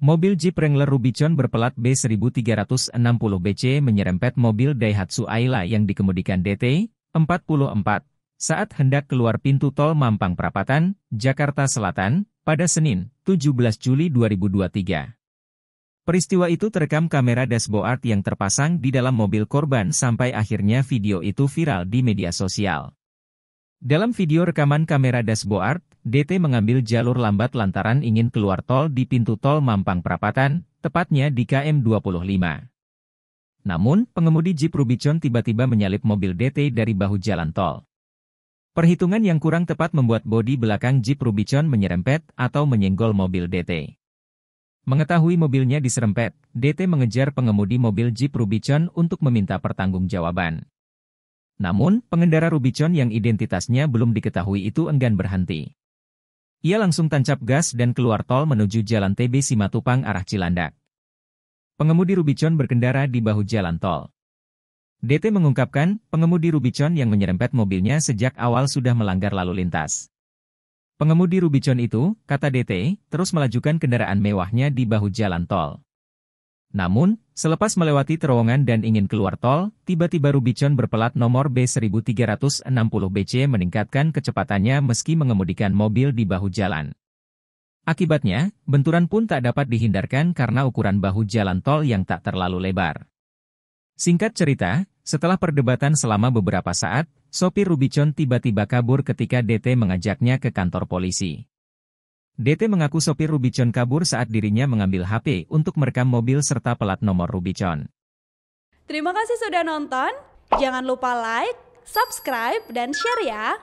Mobil Jeep Wrangler Rubicon berpelat B1360BC menyerempet mobil Daihatsu Ayla yang dikemudikan DT, 44, saat hendak keluar pintu tol Mampang Prapatan, Jakarta Selatan, pada Senin, 17 Juli 2023. Peristiwa itu terekam kamera dashboard yang terpasang di dalam mobil korban sampai akhirnya video itu viral di media sosial. Dalam video rekaman kamera dashboard, DT mengambil jalur lambat lantaran ingin keluar tol di pintu tol Mampang Prapatan, tepatnya di KM 25. Namun, pengemudi Jeep Rubicon tiba-tiba menyalip mobil DT dari bahu jalan tol. Perhitungan yang kurang tepat membuat bodi belakang Jeep Rubicon menyerempet atau menyenggol mobil DT. Mengetahui mobilnya diserempet, DT mengejar pengemudi mobil Jeep Rubicon untuk meminta pertanggungjawaban. Namun, pengendara Rubicon yang identitasnya belum diketahui itu enggan berhenti. Ia langsung tancap gas dan keluar tol menuju jalan TB Simatupang arah Cilandak. Pengemudi Rubicon berkendara di bahu jalan tol. DT mengungkapkan, pengemudi Rubicon yang menyerempet mobilnya sejak awal sudah melanggar lalu lintas. Pengemudi Rubicon itu, kata DT, terus melajukan kendaraan mewahnya di bahu jalan tol. Namun, selepas melewati terowongan dan ingin keluar tol, tiba-tiba Rubicon berpelat nomor B1360BC meningkatkan kecepatannya meski mengemudikan mobil di bahu jalan. Akibatnya, benturan pun tak dapat dihindarkan karena ukuran bahu jalan tol yang tak terlalu lebar. Singkat cerita, setelah perdebatan selama beberapa saat, sopir Rubicon tiba-tiba kabur ketika DT mengajaknya ke kantor polisi. DT mengaku sopir Rubicon kabur saat dirinya mengambil HP untuk merekam mobil serta pelat nomor Rubicon. Terima kasih sudah nonton. Jangan lupa like, subscribe, dan share ya.